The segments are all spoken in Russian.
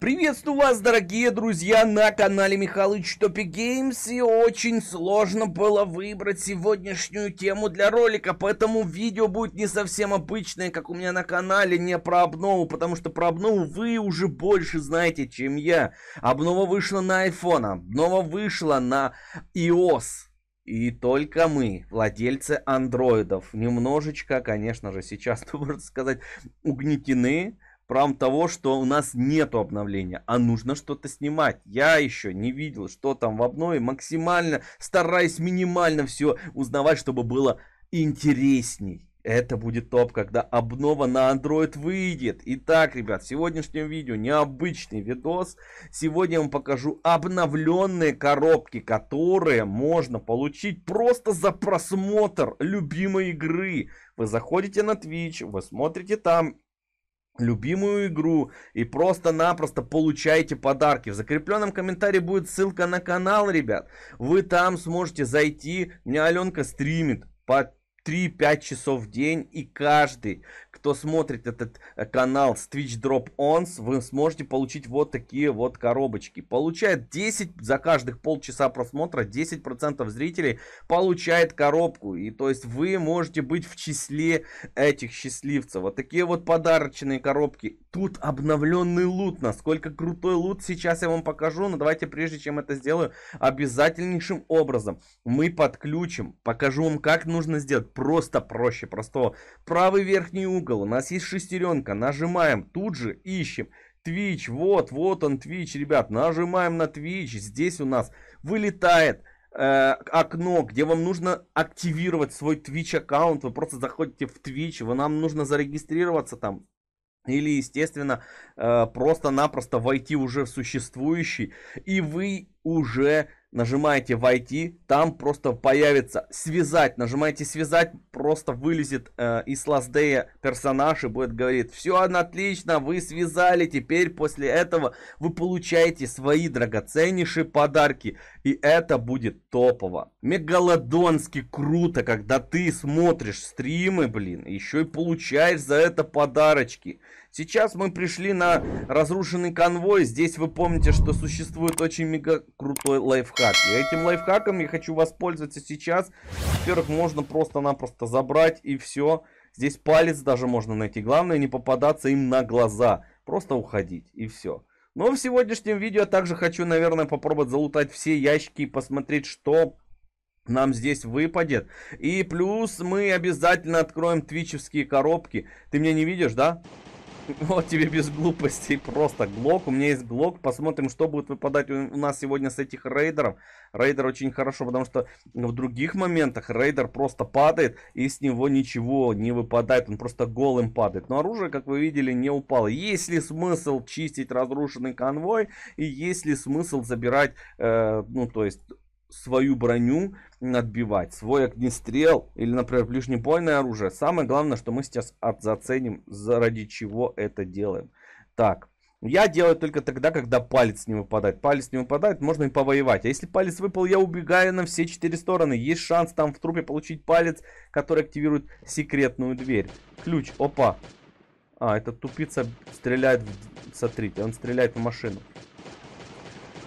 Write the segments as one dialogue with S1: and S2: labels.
S1: Приветствую вас, дорогие друзья, на канале Михалыч Топи Геймс. И очень сложно было выбрать сегодняшнюю тему для ролика, поэтому видео будет не совсем обычное, как у меня на канале, не про обнову, потому что про обнову вы уже больше знаете, чем я. Обнова вышла на iPhone, обнова вышла на iOS. И только мы, владельцы андроидов, немножечко, конечно же, сейчас, можно сказать, угнетены правом того, что у нас нету обновления, а нужно что-то снимать. Я еще не видел, что там в обнове. Максимально стараюсь минимально все узнавать, чтобы было интересней. Это будет топ, когда обнова на Android выйдет. Итак, ребят, в сегодняшнем видео необычный видос. Сегодня я вам покажу обновленные коробки, которые можно получить просто за просмотр любимой игры. Вы заходите на Twitch, вы смотрите там любимую игру и просто-напросто получайте подарки. В закрепленном комментарии будет ссылка на канал, ребят. Вы там сможете зайти. мне меня Аленка стримит. Под 3-5 часов в день, и каждый, кто смотрит этот э, канал Twitch Drop Ons, вы сможете получить вот такие вот коробочки. Получает 10, за каждых полчаса просмотра 10% зрителей получает коробку. И то есть вы можете быть в числе этих счастливцев. Вот такие вот подарочные коробки. Тут обновленный лут. Насколько крутой лут, сейчас я вам покажу. Но давайте прежде чем это сделаю, обязательнейшим образом мы подключим. Покажу вам, как нужно сделать просто проще простого. Правый верхний угол, у нас есть шестеренка, нажимаем, тут же ищем. Twitch, вот, вот он Twitch, ребят, нажимаем на Twitch, здесь у нас вылетает э, окно, где вам нужно активировать свой Twitch аккаунт, вы просто заходите в Twitch, вы, нам нужно зарегистрироваться там, или, естественно, э, просто-напросто войти уже в существующий, и вы уже нажимаете «Войти», там просто появится «Связать». Нажимаете «Связать», просто вылезет э, из Ласдея персонаж и будет говорить «Все отлично, вы связали, теперь после этого вы получаете свои драгоценнейшие подарки». И это будет топово. Мегалодонски круто, когда ты смотришь стримы, блин, еще и получаешь за это подарочки. Сейчас мы пришли на разрушенный конвой. Здесь вы помните, что существует очень мега крутой лайфхак. И этим лайфхаком я хочу воспользоваться сейчас. Во-первых, можно просто-напросто забрать и все. Здесь палец даже можно найти. Главное не попадаться им на глаза. Просто уходить и все. Но в сегодняшнем видео также хочу, наверное, попробовать залутать все ящики и посмотреть, что нам здесь выпадет. И плюс мы обязательно откроем твичевские коробки. Ты меня не видишь, да? Да. Вот тебе без глупостей, просто Глок. У меня есть Глок. Посмотрим, что будет выпадать у нас сегодня с этих рейдеров. Рейдер очень хорошо, потому что в других моментах рейдер просто падает, и с него ничего не выпадает. Он просто голым падает. Но оружие, как вы видели, не упало. Есть ли смысл чистить разрушенный конвой? И есть ли смысл забирать, э, ну, то есть, свою броню отбивать, свой огнестрел или, например, ближнебойное оружие. Самое главное, что мы сейчас заценим, ради чего это делаем. Так, я делаю только тогда, когда палец не выпадает. Палец не выпадает, можно и повоевать. А если палец выпал, я убегаю на все четыре стороны. Есть шанс там в трупе получить палец, который активирует секретную дверь. Ключ, опа. А, этот тупица стреляет в... Смотрите, он стреляет в машину.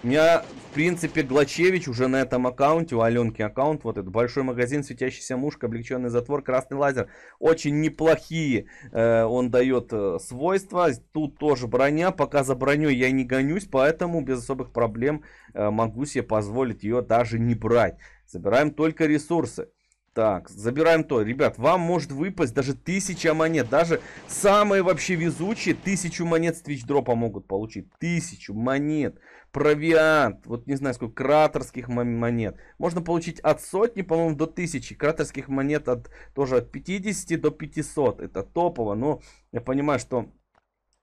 S1: У меня, в принципе, Глачевич уже на этом аккаунте, у Аленки аккаунт, вот этот большой магазин, светящийся мушка, облегченный затвор, красный лазер. Очень неплохие э, он дает э, свойства. Тут тоже броня, пока за броней я не гонюсь, поэтому без особых проблем э, могу себе позволить ее даже не брать. Забираем только ресурсы. Так, забираем то. Ребят, вам может выпасть даже тысяча монет. Даже самые вообще везучие тысячу монет с твич дропа могут получить. Тысячу монет. Провиант. Вот не знаю, сколько кратерских монет. Можно получить от сотни, по-моему, до тысячи. Кратерских монет от тоже от 50 до 500. Это топово. Но я понимаю, что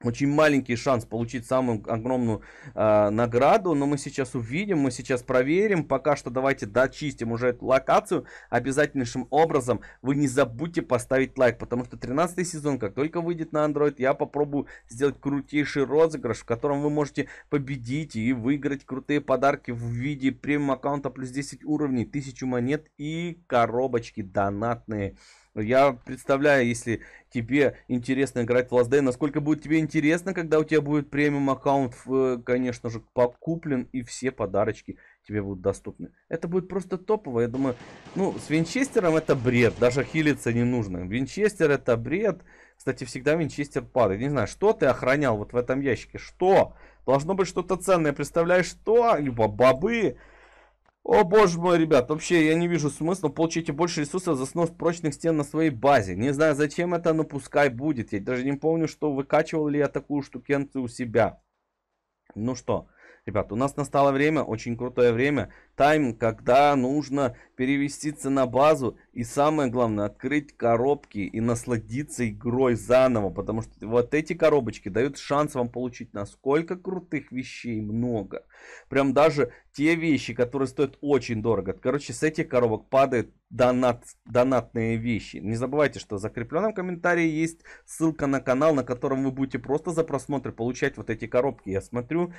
S1: очень маленький шанс получить самую огромную э, награду, но мы сейчас увидим, мы сейчас проверим. Пока что давайте дочистим уже эту локацию обязательнейшим образом. Вы не забудьте поставить лайк, потому что 13 сезон, как только выйдет на Android, я попробую сделать крутейший розыгрыш, в котором вы можете победить и выиграть крутые подарки в виде премиум аккаунта плюс 10 уровней, 1000 монет и коробочки донатные. Ну, я представляю, если тебе интересно играть в Last Day, насколько будет тебе интересно, когда у тебя будет премиум аккаунт, э, конечно же, покуплен и все подарочки тебе будут доступны. Это будет просто топово. Я думаю, ну, с Винчестером это бред. Даже хилиться не нужно. Винчестер это бред. Кстати, всегда Винчестер падает. Не знаю, что ты охранял вот в этом ящике? Что? Должно быть что-то ценное. Представляешь, что? Либо бобы. О боже мой, ребят, вообще я не вижу смысла. Получите больше ресурсов за снос прочных стен на своей базе. Не знаю зачем это, но пускай будет. Я даже не помню, что выкачивал ли я такую штукенцию у себя. Ну что, ребят, у нас настало время, очень крутое время тайм, когда нужно перевеститься на базу и самое главное открыть коробки и насладиться игрой заново, потому что вот эти коробочки дают шанс вам получить насколько крутых вещей много. Прям даже те вещи, которые стоят очень дорого. Короче, с этих коробок падают донат, донатные вещи. Не забывайте, что в закрепленном комментарии есть ссылка на канал, на котором вы будете просто за просмотр получать вот эти коробки. Я смотрю,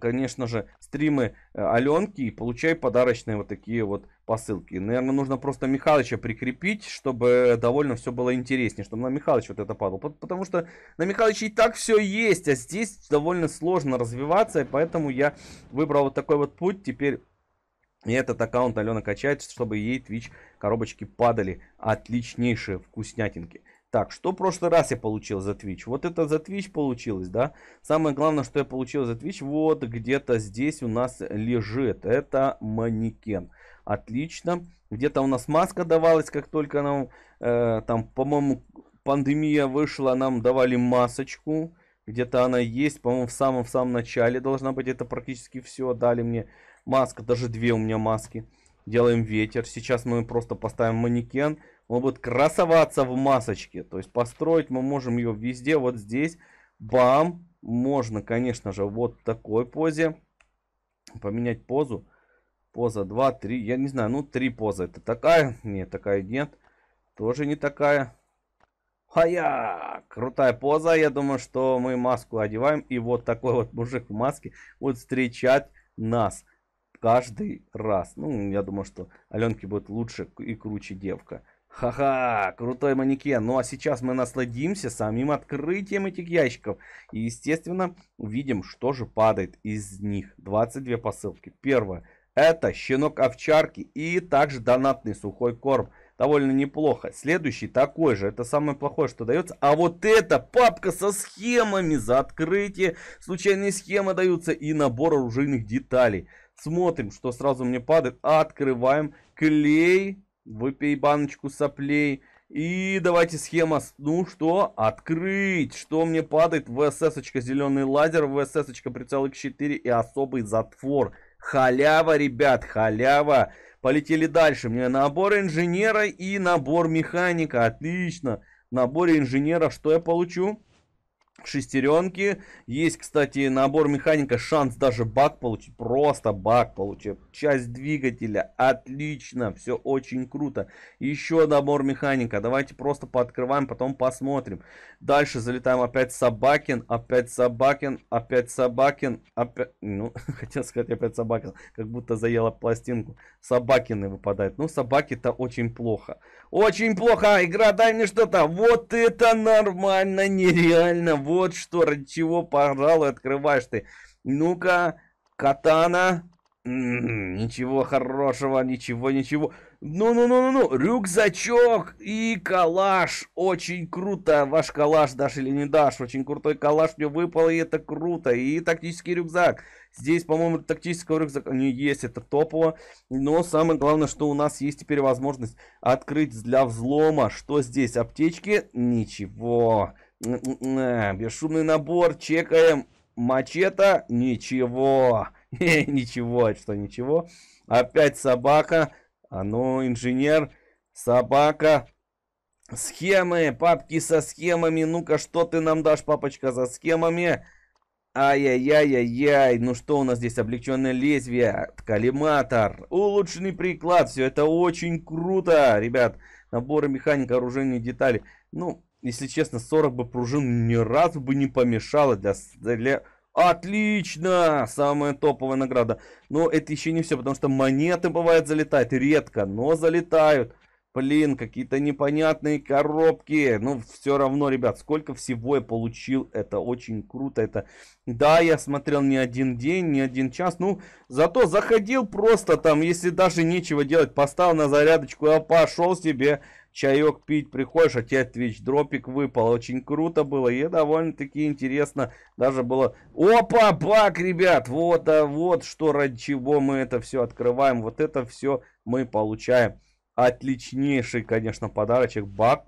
S1: конечно же, стримы э, Аленки и получаю получай подарочные вот такие вот посылки. Наверное, нужно просто Михалыча прикрепить, чтобы довольно все было интереснее, чтобы на Михалыч вот это падал, Потому что на Михалыча и так все есть, а здесь довольно сложно развиваться, и поэтому я выбрал вот такой вот путь. Теперь и этот аккаунт Алена качает, чтобы ей Twitch коробочки падали. Отличнейшие вкуснятинки. Так, что в прошлый раз я получил за Twitch? Вот это за Twitch получилось, да? Самое главное, что я получил за Twitch, вот где-то здесь у нас лежит. Это манекен. Отлично. Где-то у нас маска давалась, как только нам, э, там, по-моему, пандемия вышла, нам давали масочку. Где-то она есть, по-моему, в самом-самом в самом начале должна быть. Это практически все дали мне. Маска, даже две у меня маски. Делаем ветер. Сейчас мы просто поставим манекен он будет красоваться в масочке. То есть построить мы можем ее везде, вот здесь. Бам! Можно, конечно же, вот такой позе поменять позу. Поза 2, 3, я не знаю, ну 3 поза это такая. Нет, такая нет. Тоже не такая. Хая! Крутая поза. Я думаю, что мы маску одеваем. И вот такой вот мужик в маске будет встречать нас каждый раз. Ну, я думаю, что Аленке будет лучше и круче девка. Ха-ха, крутой манекен. Ну а сейчас мы насладимся самим открытием этих ящиков. И, естественно, увидим, что же падает из них. 22 посылки. Первое. Это щенок овчарки и также донатный сухой корм. Довольно неплохо. Следующий такой же. Это самое плохое, что дается. А вот это папка со схемами за открытие. Случайные схемы даются и набор оружейных деталей. Смотрим, что сразу мне падает. Открываем клей Выпей баночку соплей. И давайте схема, ну что, открыть. Что мне падает? всс зеленый лазер, всс прицел X4 и особый затвор. Халява, ребят, халява. Полетели дальше. Мне набор инженера и набор механика. Отлично. В наборе инженера что я получу? шестеренки. Есть, кстати, набор механика, шанс даже бак получить. Просто бак получить. Часть двигателя. Отлично. Все очень круто. Еще набор механика. Давайте просто пооткрываем, потом посмотрим. Дальше залетаем опять Собакин. Опять Собакин. Опять Собакин. Опять... Ну, хотел сказать опять Собакин. Как будто заела пластинку. Собакины выпадают. Ну, собаки-то очень плохо. Очень плохо. Игра, дай мне что-то. Вот это нормально, нереально. Вот вот что, ради чего, пожалуй, открываешь ты. Ну-ка, катана. М-м-м, ничего хорошего, ничего, ничего. Ну-ну-ну-ну-ну, рюкзачок и калаш. Очень круто. Ваш калаш дашь или не дашь. Очень крутой калаш мне выпал, и это круто. И тактический рюкзак. Здесь, по-моему, тактического рюкзака не есть, это топово. Но самое главное, что у нас есть теперь возможность открыть для взлома. Что здесь? Аптечки? Ничего. Бесшумный набор, чекаем. Мачета, ничего. ничего, что ничего. Опять собака. А ну, инженер, собака. Схемы, папки со схемами. Ну-ка, что ты нам дашь, папочка, за схемами? Ай-яй-яй-яй-яй. Ну что у нас здесь? Облегченное лезвие, коллиматор, улучшенный приклад. Все это очень круто, ребят. Наборы механика, оружейные детали. Ну, если честно, 40 бы пружин ни разу бы не помешало для... для... Отлично! Самая топовая награда. Но это еще не все, потому что монеты бывает залетают редко, но залетают. Блин, какие-то непонятные коробки. Ну, все равно, ребят, сколько всего я получил. Это очень круто. Это, да, я смотрел не один день, не один час. Ну, зато заходил просто там, если даже нечего делать, поставил на зарядочку, а пошел себе чаек пить приходишь, а тебе Twitch дропик выпал. Очень круто было и довольно-таки интересно даже было. Опа, бак, ребят, вот, а вот что, ради чего мы это все открываем. Вот это все мы получаем. Отличнейший, конечно, подарочек. Бак.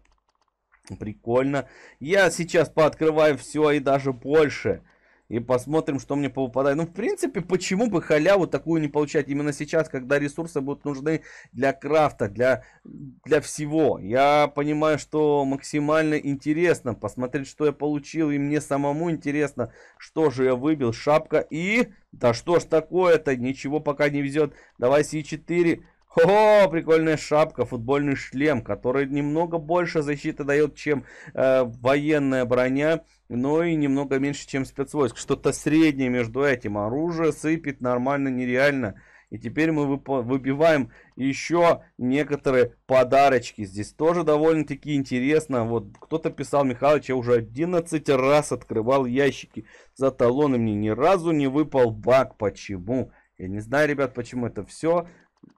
S1: Прикольно. Я сейчас пооткрываю все и даже больше и посмотрим, что мне попадает. Ну, в принципе, почему бы халяву такую не получать именно сейчас, когда ресурсы будут нужны для крафта, для, для всего. Я понимаю, что максимально интересно посмотреть, что я получил, и мне самому интересно, что же я выбил. Шапка и... Да что ж такое-то, ничего пока не везет. Давай С4... О, прикольная шапка, футбольный шлем, который немного больше защиты дает, чем э, военная броня но и немного меньше, чем спецвойск. Что-то среднее между этим. Оружие сыпет нормально, нереально. И теперь мы выбиваем еще некоторые подарочки. Здесь тоже довольно-таки интересно. Вот кто-то писал, Михалыч, я уже 11 раз открывал ящики за талоны. Мне ни разу не выпал баг Почему? Я не знаю, ребят, почему это все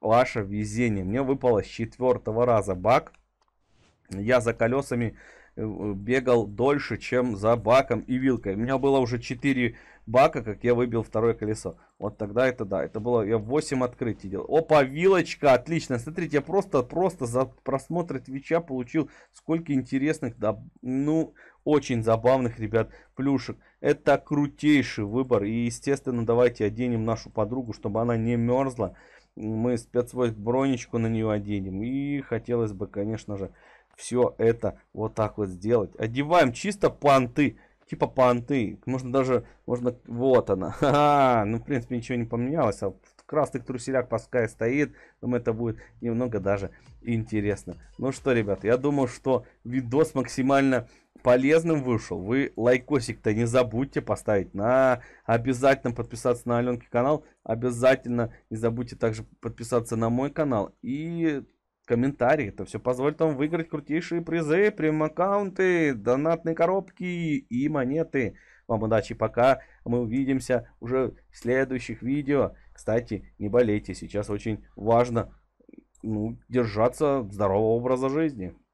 S1: ваше везение. Мне выпало с четвертого раза баг Я за колесами Э, бегал дольше, чем за баком и вилкой. У меня было уже 4 бака, как я выбил второе колесо. Вот тогда это да, это было, я 8 открытий делал. Опа, вилочка, отлично. Смотрите, я просто, просто за просмотр Твича получил сколько интересных, да, ну, очень забавных, ребят, плюшек. Это крутейший выбор. И, естественно, давайте оденем нашу подругу, чтобы она не мерзла. Мы спецвойск бронечку на нее оденем. И хотелось бы, конечно же, все это вот так вот сделать. Одеваем чисто панты. Типа панты. Можно даже, можно, вот она. Ха -ха. Ну, в принципе, ничего не поменялось. А красный красных труселях пускай стоит. Думаю, это будет немного даже интересно. Ну что, ребят, я думаю, что видос максимально полезным вышел. Вы лайкосик-то не забудьте поставить. На обязательно подписаться на Аленки канал. Обязательно не забудьте также подписаться на мой канал. И комментарии. Это все позволит вам выиграть крутейшие призы, прем-аккаунты, донатные коробки и монеты. Вам удачи, пока. Мы увидимся уже в следующих видео. Кстати, не болейте, сейчас очень важно ну, держаться здорового образа жизни.